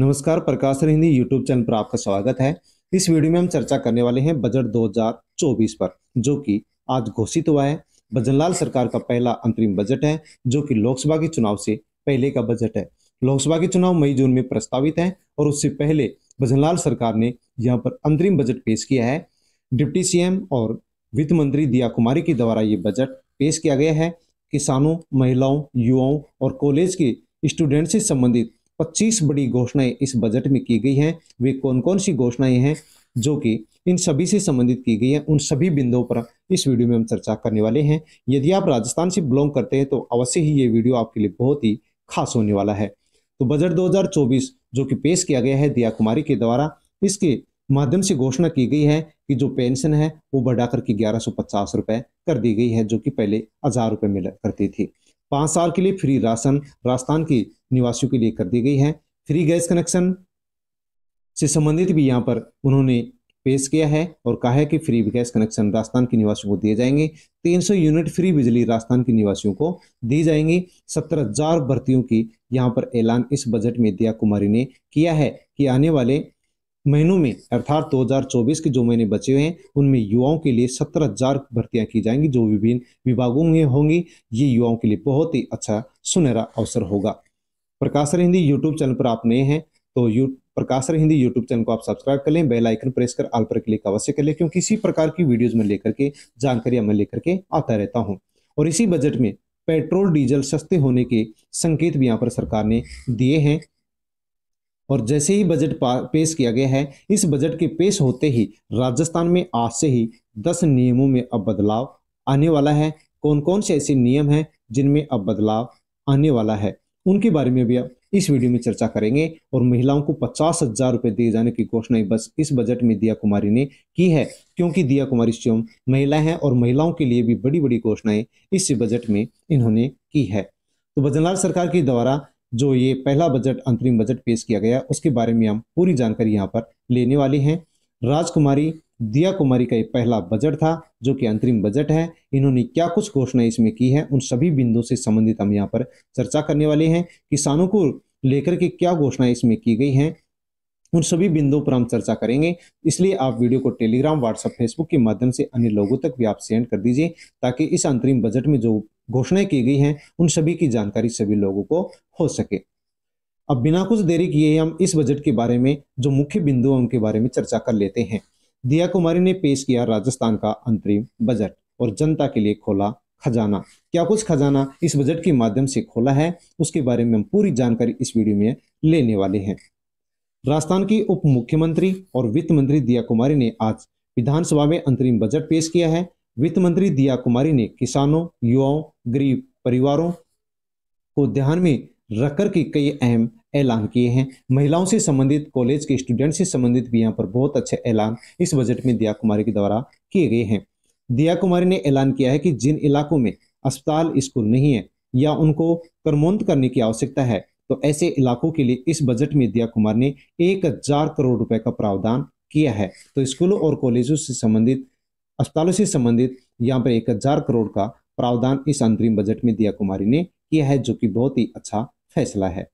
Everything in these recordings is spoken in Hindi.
नमस्कार प्रकाश हिंदी यूट्यूब चैनल पर आपका स्वागत है इस वीडियो में हम चर्चा करने वाले हैं बजट 2024 पर जो कि आज घोषित हुआ है भजनलाल सरकार का पहला अंतरिम बजट है जो कि लोकसभा के चुनाव से पहले का बजट है लोकसभा के चुनाव मई जून में प्रस्तावित है और उससे पहले भजनलाल सरकार ने यहाँ पर अंतरिम बजट पेश किया है डिप्टी सी और वित्त मंत्री दिया कुमारी के द्वारा ये बजट पेश किया गया है किसानों महिलाओं युवाओं और कॉलेज के स्टूडेंट से संबंधित 25 बड़ी घोषणाएं इस बजट में की गई हैं वे कौन कौन सी घोषणाएं हैं जो कि इन सभी से संबंधित की गई है उन सभी बिंदुओं पर इस वीडियो में हम चर्चा करने वाले हैं यदि आप राजस्थान से बिलोंग करते हैं तो अवश्य ही ये वीडियो आपके लिए बहुत ही खास होने वाला है तो बजट 2024 जो कि पेश किया गया है दिया कुमारी के द्वारा इसके माध्यम से घोषणा की गई है कि जो पेंशन है वो बढ़ाकर के ग्यारह सौ पचास रुपए कर दी गई है जो कि पहले हजार रुपए मिला करती थी पाँच साल के लिए फ्री राशन राजस्थान के निवासियों के लिए कर दी गई है फ्री गैस कनेक्शन से संबंधित भी यहाँ पर उन्होंने पेश किया है और कहा है कि फ्री गैस कनेक्शन राजस्थान के निवासियों को दिए जाएंगे 300 यूनिट फ्री बिजली राजस्थान के निवासियों को दी जाएंगी सत्तर हजार भर्तियों की यहाँ पर ऐलान इस बजट में दिया कुमारी ने किया है कि आने वाले महीनों में अर्थात 2024 के जो महीने बचे हुए हैं उनमें युवाओं के लिए सत्तर हजार भर्तियां की जाएंगी जो विभिन्न विभागों में होंगी ये युवाओं के लिए बहुत ही अच्छा सुनहरा अवसर होगा प्रकाशर हिंदी यूट्यूब चैनल पर आप नए हैं तो यू प्रकाशर हिंदी यूट्यूब चैनल को आप सब्सक्राइब कर लें बेल आइकन प्रेस कर आल पर क्लिक अवश्य कर लें क्योंकि इसी प्रकार की वीडियोज में लेकर के जानकारियां मैं लेकर के आता रहता हूँ और इसी बजट में पेट्रोल डीजल सस्ते होने के संकेत भी यहाँ पर सरकार ने दिए हैं और जैसे ही बजट पेश किया गया है इस बजट के पेश होते ही राजस्थान में आज से ही दस नियमों में अब बदलाव आने वाला है कौन कौन से ऐसे नियम हैं जिनमें अब बदलाव आने वाला है उनके बारे में भी अब इस वीडियो में चर्चा करेंगे और महिलाओं को पचास हजार रुपये दिए जाने की घोषणा बस इस बजट में दिया कुमारी ने की है क्योंकि दिया कुमारी स्वयं महिला हैं और महिलाओं के लिए भी बड़ी बड़ी घोषणाएं इस बजट में इन्होंने की है तो भजनलाल सरकार के द्वारा जो ये पहला बजट अंतरिम बजट पेश किया गया उसके बारे में हम पूरी जानकारी यहाँ पर लेने वाले हैं राजकुमारी दिया कुमारी का ये पहला बजट था जो कि अंतरिम बजट है इन्होंने क्या कुछ घोषणा इसमें की है उन सभी बिंदुओं से संबंधित हम यहाँ पर चर्चा करने वाले हैं किसानों को लेकर के क्या घोषणा इसमें की गई हैं उन सभी बिंदुओं पर हम चर्चा करेंगे इसलिए आप वीडियो को टेलीग्राम व्हाट्सएप फेसबुक के माध्यम से अन्य लोगों तक भी आप सेंड कर दीजिए ताकि इस अंतरिम बजट में जो घोषणाएं की गई हैं उन सभी की जानकारी सभी लोगों को हो सके अब बिना कुछ देरी किए हम इस बजट के बारे में जो मुख्य बिंदु हैं उनके बारे में चर्चा कर लेते हैं दिया कुमारी ने पेश किया राजस्थान का अंतरिम बजट और जनता के लिए खोला खजाना क्या कुछ खजाना इस बजट के माध्यम से खोला है उसके बारे में हम पूरी जानकारी इस वीडियो में लेने वाले हैं राजस्थान की उप मुख्यमंत्री और वित्त मंत्री दिया कुमारी ने आज विधानसभा में अंतरिम बजट पेश किया है वित्त मंत्री दिया कुमारी ने किसानों युवाओं गरीब परिवारों को ध्यान में रखकर के कई अहम ऐलान किए हैं महिलाओं से संबंधित कॉलेज के स्टूडेंट से संबंधित भी यहाँ पर बहुत अच्छे ऐलान इस बजट में दिया कुमारी के द्वारा किए गए हैं दिया कुमारी ने ऐलान किया है कि जिन इलाकों में अस्पताल स्कूल नहीं है या उनको कर्मोन्त करने की आवश्यकता है तो ऐसे इलाकों के लिए इस बजट में दिया कुमार ने एक हजार करोड़ रुपए का प्रावधान किया है तो स्कूलों और कॉलेजों से संबंधित अस्पतालों से संबंधित यहाँ पर एक हजार करोड़ का प्रावधान इस अंतरिम बजट में दिया कुमारी ने किया है जो कि बहुत ही अच्छा फैसला है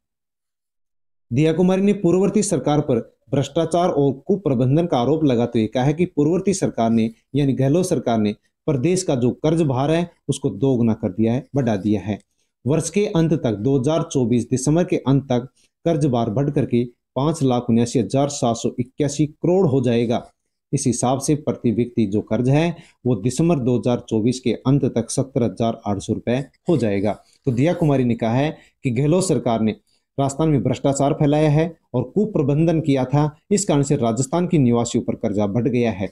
दिया कुमारी ने पूर्ववर्ती सरकार पर भ्रष्टाचार और कुप्रबंधन का आरोप लगाते हुए कहा है कि पूर्ववर्ती सरकार ने यानी गहलोत सरकार ने प्रदेश का जो कर्ज भार है उसको दोगुना कर दिया है बढ़ा दिया है वर्ष के अंत तक 2024 दिसंबर के अंत तक कर्ज भार बढ़ करके पांच लाख उन्यासी हजार सात सौ इक्यासी करोड़ हो जाएगा इस हिसाब से प्रति व्यक्ति जो कर्ज है वो दिसंबर 2024 के अंत तक सत्तर हजार आठ सौ रुपए हो जाएगा तो दिया कुमारी ने कहा है कि गहलोत सरकार ने राजस्थान में भ्रष्टाचार फैलाया है और कुप्रबंधन किया था इस कारण से राजस्थान की निवासियों पर कर्जा बढ़ गया है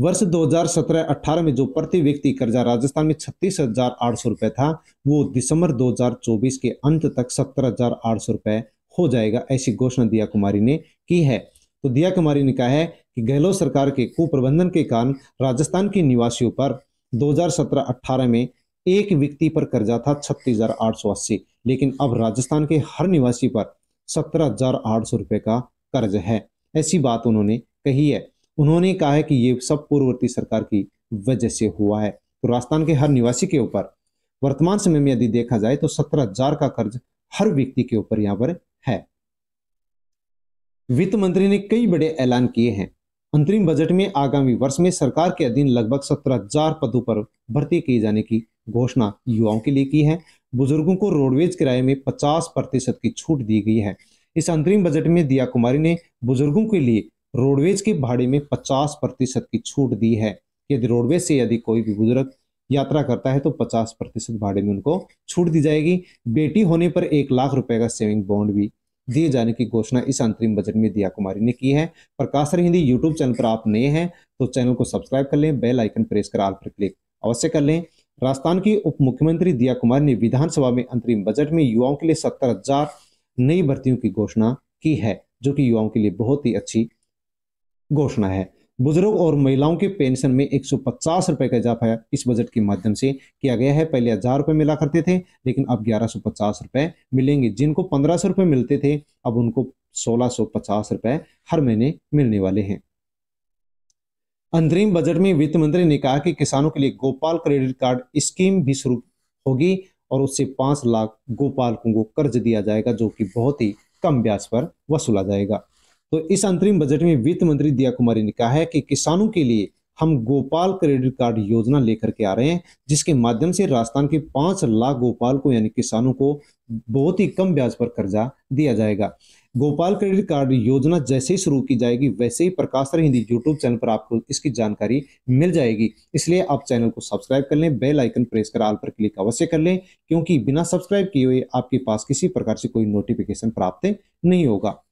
वर्ष 2017-18 में जो प्रति व्यक्ति कर्जा राजस्थान में छत्तीस हजार आठ सौ रुपए था वो दिसंबर 2024 के अंत तक सत्रह हजार आठ सौ रुपए हो जाएगा ऐसी घोषणा दिया कुमारी ने की है तो दिया कुमारी ने कहा है कि गहलोत सरकार के कुप्रबंधन के कारण राजस्थान के निवासियों पर 2017-18 में एक व्यक्ति पर कर्जा था छत्तीस हजार आठ सौ अस्सी लेकिन अब राजस्थान के हर निवासी पर सत्रह हजार आठ सौ रुपए का कर्ज है ऐसी बात उन्होंने कही है उन्होंने कहा है कि ये सब पूर्ववर्ती सरकार की वजह से हुआ है तो राजस्थान के हर निवासी के ऊपर वर्तमान समय में यदि देखा जाए तो सत्रह हजार का कर्ज हर व्यक्ति के ऊपर यहां पर है वित्त मंत्री ने कई बड़े ऐलान किए हैं अंतरिम बजट में आगामी वर्ष में सरकार के अधीन लगभग सत्रह हजार पदों पर भर्ती किए जाने की घोषणा युवाओं के लिए की है बुजुर्गों को रोडवेज किराए में पचास प्रतिशत की छूट दी गई है इस अंतरिम बजट में दिया कुमारी ने बुजुर्गों के लिए रोडवेज के भाड़े में पचास प्रतिशत की छूट दी है यदि रोडवेज से यदि कोई भी बुजुर्ग यात्रा करता है तो 50 प्रतिशत भाड़े में उनको छूट दी जाएगी बेटी होने पर एक लाख रुपए का सेविंग बॉन्ड भी दिए जाने की घोषणा इस अंतरिम बजट में दिया कुमारी ने की है प्रकाशर हिंदी यूट्यूब चैनल पर आप नए हैं तो चैनल को सब्सक्राइब कर लें बेल आइकन प्रेस कर आल पर क्लिक अवश्य कर लें राजस्थान की उप मुख्यमंत्री दिया कुमारी ने विधानसभा में अंतरिम बजट में युवाओं के लिए सत्तर हजार नई भर्तियों की घोषणा की है जो कि युवाओं के लिए बहुत ही अच्छी घोषणा है बुजुर्ग और महिलाओं के पेंशन में एक सौ का इजाफा इस बजट के माध्यम से किया गया है पहले हजार रुपये मिला करते थे लेकिन अब ग्यारह रुपए मिलेंगे जिनको पंद्रह रुपए मिलते थे अब उनको सोलह रुपए हर महीने मिलने वाले हैं अंतरिम बजट में वित्त मंत्री ने कहा कि किसानों के लिए गोपाल क्रेडिट कार्ड स्कीम भी शुरू होगी और उससे पांच लाख गोपालकों को कर्ज दिया जाएगा जो कि बहुत ही कम ब्याज पर वसूला जाएगा तो इस अंतरिम बजट में वित्त मंत्री दिया कुमारी ने कहा है कि किसानों के लिए हम गोपाल क्रेडिट कार्ड योजना लेकर के आ रहे हैं जिसके माध्यम से राजस्थान के पांच लाख गोपाल को यानी किसानों को बहुत ही कम ब्याज पर कर्जा दिया जाएगा गोपाल क्रेडिट कार्ड योजना जैसे ही शुरू की जाएगी वैसे ही प्रकाशर हिंदी यूट्यूब चैनल पर आपको इसकी जानकारी मिल जाएगी इसलिए आप चैनल को सब्सक्राइब कर लें बेल आइकन प्रेस कर आल पर क्लिक अवश्य कर लें क्योंकि बिना सब्सक्राइब किए हुए आपके पास किसी प्रकार से कोई नोटिफिकेशन प्राप्त नहीं होगा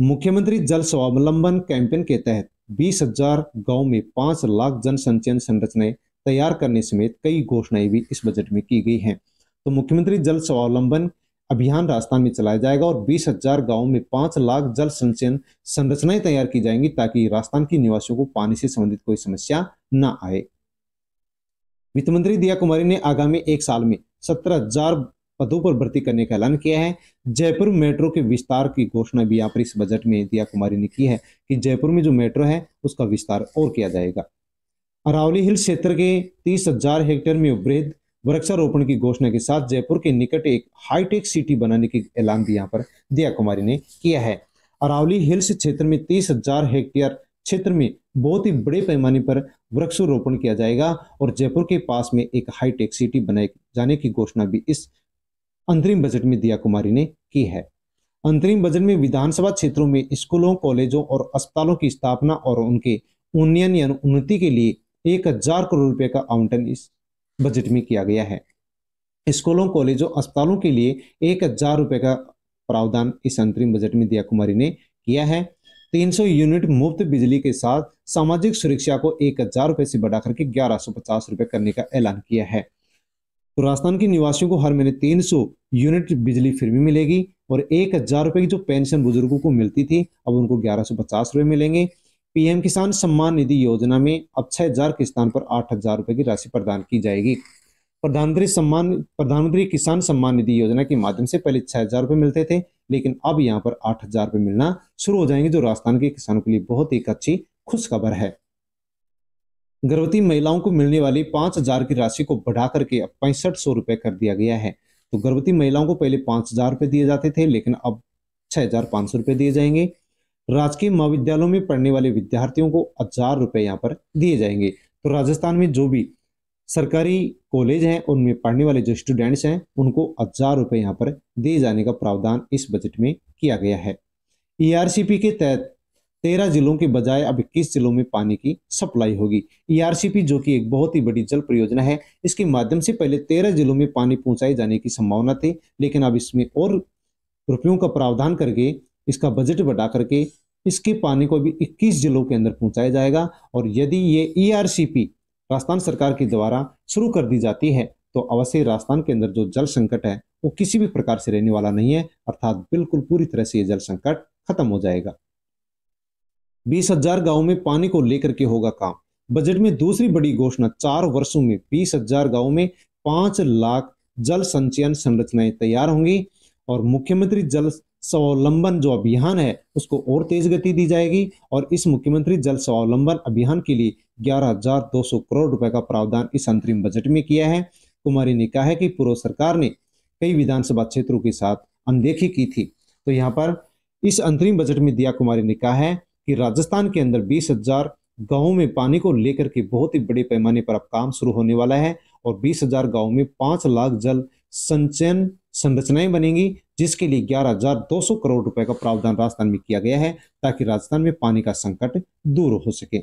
मुख्यमंत्री जल स्वावलंबन कैंपेन के तहत बीस हजार गाँव में पांच लाख जन संचयन संरचनाएं तैयार करने समेत कई घोषणाएं भी इस बजट में की गई हैं तो मुख्यमंत्री जल स्वावलंबन अभियान राजस्थान में चलाया जाएगा और बीस हजार गाँव में पांच लाख जल संचयन संरचनाएं तैयार की जाएंगी ताकि राजस्थान के निवासियों को पानी से संबंधित कोई समस्या न आए वित्त मंत्री दिया कुमारी ने आगामी एक साल में सत्रह हजार पदों पर भर्ती करने का ऐलान किया है जयपुर मेट्रो के विस्तार की घोषणा भी यहाँ पर इस बजट में दिया कुमारी ने की है कि जयपुर में जो मेट्रो है उसका विस्तार और किया जाएगा अरावली हिल क्षेत्र के तीस हजार हेक्टेयर में वृद्ध वृक्षारोपण की घोषणा के साथ जयपुर के निकट एक हाईटेक सिटी बनाने के ऐलान भी यहाँ पर दिया कुमारी ने किया है अरावली हिल्स क्षेत्र में तीस हजार हेक्टेयर क्षेत्र में बहुत ही बड़े पैमाने पर वृक्षारोपण किया जाएगा और जयपुर के पास में एक हाईटेक सिटी बनाए जाने की घोषणा भी इस अंतरिम बजट में दिया कुमारी ने की है अंतरिम बजट में विधानसभा क्षेत्रों में स्कूलों कॉलेजों और अस्पतालों की स्थापना और उनके उन्नयन या उन्नति के लिए एक हजार करोड़ रुपए का आवंटन इस बजट में किया गया है स्कूलों कॉलेजों अस्पतालों के लिए एक हजार रुपए का प्रावधान इस अंतरिम बजट में दिया कुमारी ने किया है 300 यूनिट मुफ्त बिजली के साथ सामाजिक सुरक्षा को एक हजार रुपए से बढ़ाकर के ग्यारह सौ पचास रुपए करने का ऐलान किया है तो राजस्थान के निवासियों को हर महीने 300 यूनिट बिजली फ्री मिलेगी और एक हजार रुपये की जो पेंशन बुजुर्गों को मिलती थी अब उनको ग्यारह सौ पचास रुपये मिलेंगे पीएम किसान सम्मान निधि योजना में अब छह हजार के स्थान पर आठ हजार रुपये की राशि प्रदान की जाएगी प्रधानमंत्री सम्मान प्रधानमंत्री किसान सम्मान निधि योजना के माध्यम से पहले छह हजार रुपये मिलते थे लेकिन अब यहाँ पर आठ हजार रुपये मिलना शुरू हो जाएंगे जो राजस्थान के किसानों के लिए बहुत एक अच्छी खुशखबर है गर्भवती महिलाओं को मिलने वाली पांच हजार की राशि को बढ़ा करके अब पैंसठ सौ रुपए कर दिया गया है तो गर्भवती महिलाओं को पहले पांच हजार रुपए दिए जाते थे लेकिन अब छह हजार पांच सौ रुपए दिए जाएंगे राजकीय महाविद्यालयों में पढ़ने वाले विद्यार्थियों को हजार रुपए यहाँ पर दिए जाएंगे तो राजस्थान में जो भी सरकारी कॉलेज हैं उनमें पढ़ने वाले जो स्टूडेंट्स हैं उनको हजार रुपये यहाँ पर दिए जाने का प्रावधान इस बजट में किया गया है ईआरसीपी e के तहत तेरह जिलों के बजाय अब इक्कीस जिलों में पानी की सप्लाई होगी ईआरसीपी e जो कि एक बहुत ही बड़ी जल परियोजना है इसके माध्यम से पहले तेरह जिलों में पानी पहुंचाए जाने की संभावना थी लेकिन अब इसमें और रुपयों का प्रावधान करके इसका बजट बढ़ा करके इसके पानी को भी 21 जिलों के अंदर पहुंचाया जाएगा और यदि ये ईआरसीपी e राजस्थान सरकार के द्वारा शुरू कर दी जाती है तो अवश्य राजस्थान के अंदर जो जल संकट है वो किसी भी प्रकार से रहने वाला नहीं है अर्थात बिल्कुल पूरी तरह से ये जल संकट खत्म हो जाएगा बीस हजार गाँव में पानी को लेकर के होगा काम बजट में दूसरी बड़ी घोषणा चार वर्षों में बीस हजार गाँव में पांच लाख जल संचयन संरचनाएं तैयार होंगी और मुख्यमंत्री जल स्वावलंबन जो अभियान है उसको और तेज गति दी जाएगी और इस मुख्यमंत्री जल स्वावलंबन अभियान के लिए 11,200 करोड़ रुपए का प्रावधान इस अंतरिम बजट में किया है कुमारी ने कहा है कि पूर्व सरकार ने कई विधानसभा क्षेत्रों के साथ अनदेखी की थी तो यहाँ पर इस अंतरिम बजट में दिया कुमारी ने कहा है कि राजस्थान के अंदर बीस हजार गाँव में पानी को लेकर के बहुत ही बड़े पैमाने पर अब काम शुरू होने वाला है और बीस हजार गाँव में पांच लाख जल संचयन संरचनाएं बनेंगी जिसके लिए ग्यारह हजार दो सौ करोड़ रुपए का प्रावधान राजस्थान में किया गया है ताकि राजस्थान में पानी का संकट दूर हो सके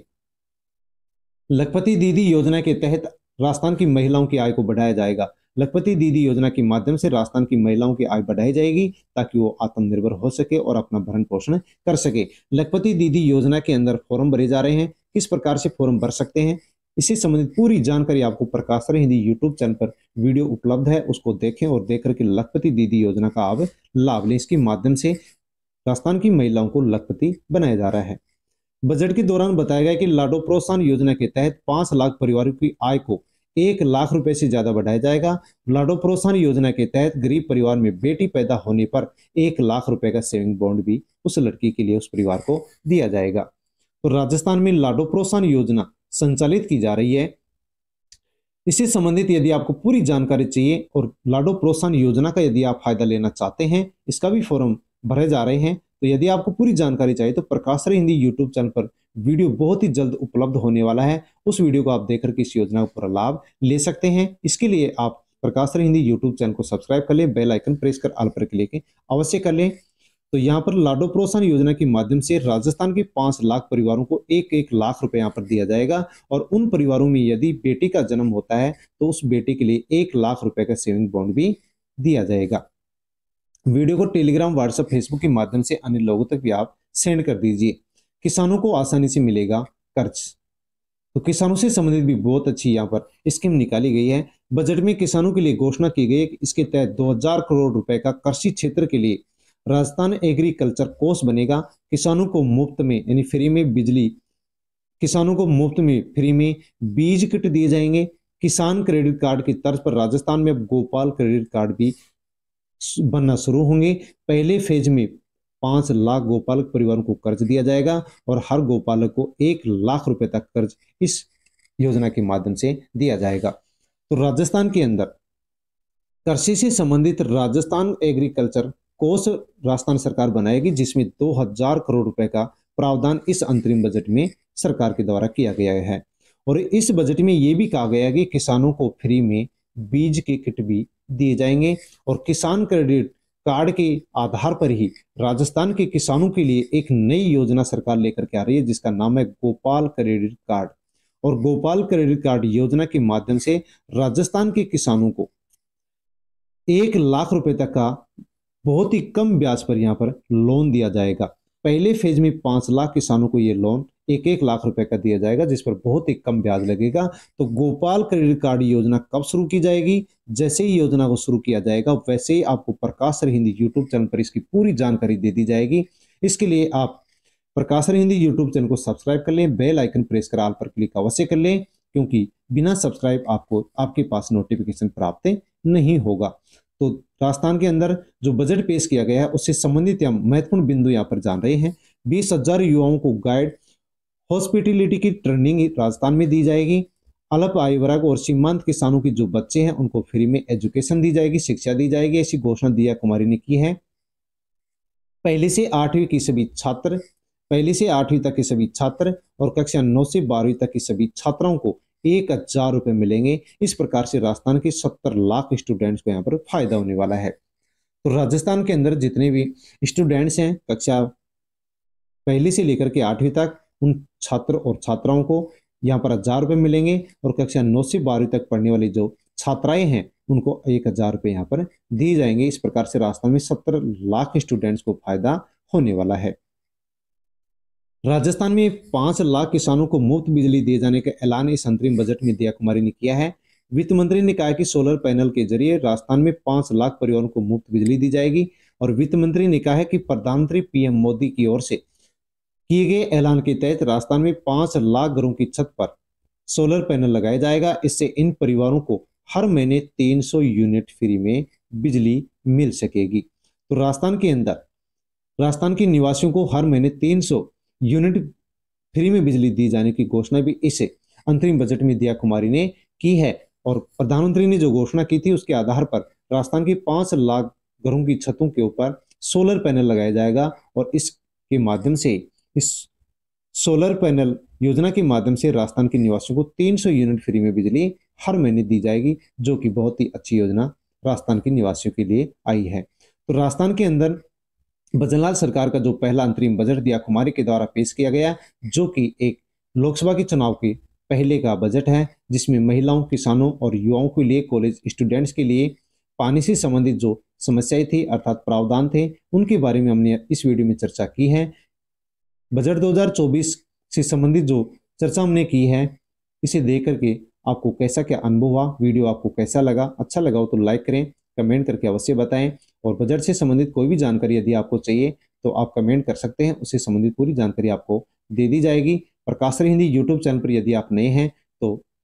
लखपति दीदी योजना के तहत राजस्थान की महिलाओं की आय को बढ़ाया जाएगा लखपति दीदी योजना के माध्यम से राजस्थान की महिलाओं की आय बढ़ाई जाएगी ताकि वो आत्मनिर्भर हो सके और अपना भरण पोषण कर सके लखपति दीदी योजना के अंदर फॉर्म भरे जा रहे हैं किस प्रकार से फॉर्म भर सकते हैं इससे संबंधित पूरी जानकारी आपको प्रकाश रहे हिंदी यूट्यूब चैनल पर वीडियो उपलब्ध है उसको देखें और देख करके लखपति दीदी योजना का आप लाभ लें इसके माध्यम से राजस्थान की महिलाओं को लखपति बनाया जा रहा है बजट के दौरान बताया गया कि लाडो प्रोत्साहन योजना के तहत पांच लाख परिवारों की आय को एक लाख रुपए से ज्यादा बढ़ाया जाएगा लाडो प्रोत्साहन योजना के तहत गरीब परिवार में बेटी पैदा होने पर एक लाख रुपए का सेविंग बॉन्ड भी उस लड़की के लिए उस परिवार को दिया जाएगा तो राजस्थान में लाडो प्रोत्साहन योजना संचालित की जा रही है इससे संबंधित यदि आपको पूरी जानकारी चाहिए और लाडो प्रोत्साहन योजना का यदि आप फायदा लेना चाहते हैं इसका भी फॉर्म भरे जा रहे हैं तो यदि आपको पूरी जानकारी चाहिए तो प्रकाश रे हिंदी यूट्यूब चैनल पर वीडियो बहुत ही जल्द उपलब्ध होने वाला है उस वीडियो को आप देख करके इस योजना का पूरा लाभ ले सकते हैं इसके लिए आप प्रकाश रे हिंदी यूट्यूब चैनल को सब्सक्राइब कर लें बेल आइकन प्रेस कर आल पर क्लिक अवश्य कर लें तो यहाँ पर लाडो प्रोत्साहन योजना के माध्यम से राजस्थान के पांच लाख परिवारों को एक एक लाख रुपए यहाँ पर दिया जाएगा और उन परिवारों में यदि बेटी का जन्म होता है तो उस बेटी के लिए एक लाख रुपए का सेविंग बॉन्ड भी दिया जाएगा वीडियो को टेलीग्राम व्हाट्सएप फेसबुक के माध्यम से अन्य लोगों तक भी आप सेंड कर दीजिए किसानों को आसानी से मिलेगा कर्ज तो किसानों से संबंधित भी बहुत अच्छी यहाँ पर स्कीम निकाली गई है बजट में किसानों के लिए घोषणा की गई इसके तहत 2000 करोड़ रुपए का कृषि क्षेत्र के लिए राजस्थान एग्रीकल्चर कोर्स बनेगा किसानों को मुफ्त में यानी फ्री में बिजली किसानों को मुफ्त में फ्री में बीज किट दिए जाएंगे किसान क्रेडिट कार्ड की तर्ज पर राजस्थान में गोपाल क्रेडिट कार्ड भी बनना शुरू होंगे पहले फेज में पांच लाख गोपालक परिवारों को कर्ज दिया जाएगा और हर गोपालक को एक लाख रुपए तक कर्ज इस योजना के माध्यम से दिया जाएगा तो राजस्थान के अंदर कृषि से संबंधित राजस्थान एग्रीकल्चर कोष राजस्थान सरकार बनाएगी जिसमें 2000 करोड़ रुपए का प्रावधान इस अंतरिम बजट में सरकार के द्वारा किया गया है और इस बजट में ये भी कहा गया कि किसानों को फ्री में बीज के किट भी दिए जाएंगे और किसान क्रेडिट कार्ड के आधार पर ही राजस्थान के किसानों के लिए एक नई योजना सरकार लेकर के आ रही है जिसका नाम है गोपाल क्रेडिट कार्ड और गोपाल क्रेडिट कार्ड योजना के माध्यम से राजस्थान के किसानों को एक लाख रुपए तक का बहुत ही कम ब्याज पर यहाँ पर लोन दिया जाएगा पहले फेज में पांच लाख किसानों को ये लोन एक एक लाख रुपए का दिया जाएगा जिस पर बहुत ही कम ब्याज लगेगा तो गोपाल क्रेडिट कार्ड योजना कब शुरू की जाएगी जैसे ही योजना को शुरू किया जाएगा वैसे ही आपको Prakash sir Hindi YouTube channel पर इसकी पूरी जानकारी दे दी जाएगी इसके लिए आप Prakash sir Hindi YouTube channel को सब्सक्राइब कर लें बेल आइकन प्रेस कर आल पर क्लिक अवश्य कर लें क्योंकि बिना सब्सक्राइब आपको आपके पास नोटिफिकेशन प्राप्त नहीं होगा तो राजस्थान के अंदर जो बजट पेश किया गया है उससे संबंधित हम महत्वपूर्ण बिंदु यहाँ पर जान रहे हैं बीस हजार युवाओं को गाइड हॉस्पिटिलिटी की ट्रेनिंग राजस्थान में दी जाएगी अल्प आयु वर्ग और सीमांत किसानों के जो बच्चे हैं उनको फ्री में एजुकेशन दी जाएगी शिक्षा दी जाएगी ऐसी घोषणा दिया कुमारी ने की है पहले से आठवीं की सभी छात्र पहली से आठवीं तक के सभी छात्र और कक्षा नौ से बारहवीं तक की सभी छात्राओं को एक हजार रुपये मिलेंगे इस प्रकार से राजस्थान के सत्तर लाख स्टूडेंट्स को यहाँ पर फायदा होने वाला है तो राजस्थान के अंदर जितने भी स्टूडेंट्स हैं कक्षा पहली से लेकर के आठवीं तक उन छात्र और छात्राओं को यहाँ पर हजार रुपये मिलेंगे और कक्षा नौ से बारहवीं तक पढ़ने वाली जो छात्राएं हैं उनको एक हजार रुपये यहाँ पर दिए जाएंगे इस प्रकार से राजस्थान में सत्तर लाख स्टूडेंट्स को फायदा होने वाला है राजस्थान में पांच लाख किसानों को मुफ्त बिजली दिए जाने का ऐलान इस अंतरिम बजट में दिया कुमारी ने किया है वित्त मंत्री ने कहा कि सोलर पैनल के जरिए राजस्थान में पांच लाख परिवारों को मुफ्त बिजली दी जाएगी और वित्त मंत्री ने कहा है कि प्रधानमंत्री पीएम मोदी की ओर से किए गए ऐलान के तहत राजस्थान में पांच लाख घरों की छत पर सोलर पैनल लगाया जाएगा इससे इन परिवारों को हर महीने 300 यूनिट फ्री में बिजली मिल सकेगी तो राजस्थान के अंदर राजस्थान के निवासियों को हर महीने 300 यूनिट फ्री में बिजली दी जाने की घोषणा भी इसे अंतरिम बजट में दिया कुमारी ने की है और प्रधानमंत्री ने जो घोषणा की थी उसके आधार पर राजस्थान की पांच लाख घरों की छतों के ऊपर सोलर पैनल लगाया जाएगा और इसके माध्यम से इस सोलर पैनल योजना के माध्यम से राजस्थान के निवासियों को 300 यूनिट फ्री में बिजली हर महीने दी जाएगी जो कि बहुत ही अच्छी योजना राजस्थान के निवासियों के लिए आई है तो राजस्थान के अंदर भजनलाल सरकार का जो पहला अंतरिम बजट दिया कुमारी के द्वारा पेश किया गया जो कि एक लोकसभा के चुनाव के पहले का बजट है जिसमें महिलाओं किसानों और युवाओं के लिए कॉलेज स्टूडेंट्स के लिए पानी से संबंधित जो समस्याएं थी अर्थात प्रावधान थे उनके बारे में हमने इस वीडियो में चर्चा की है बजट 2024 से संबंधित जो चर्चा हमने की है इसे देख करके आपको कैसा क्या अनुभव हुआ वीडियो आपको कैसा लगा अच्छा लगा हो तो लाइक करें कमेंट करके अवश्य बताएं और बजट से संबंधित कोई भी जानकारी यदि आपको चाहिए तो आप कमेंट कर सकते हैं उससे संबंधित पूरी जानकारी आपको दे दी जाएगी प्रकाशर हिंदी यूट्यूब चैनल पर यदि आप नए हैं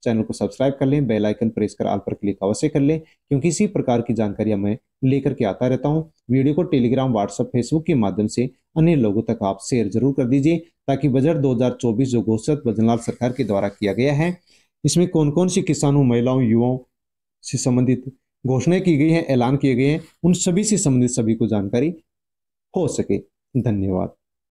चैनल को सब्सक्राइब कर लें बेल आइकन प्रेस कर आल पर क्लिक अवश्य कर लें क्योंकि इसी प्रकार की जानकारियां मैं लेकर के आता रहता हूं वीडियो को टेलीग्राम व्हाट्सएप फेसबुक के माध्यम से अन्य लोगों तक आप शेयर जरूर कर दीजिए ताकि बजट दो जो घोषित भजनलाल सरकार के द्वारा किया गया है इसमें कौन कौन सी किसानों महिलाओं युवाओं से संबंधित घोषणाएं की गई हैं ऐलान किए गए हैं उन सभी से संबंधित सभी को जानकारी हो सके धन्यवाद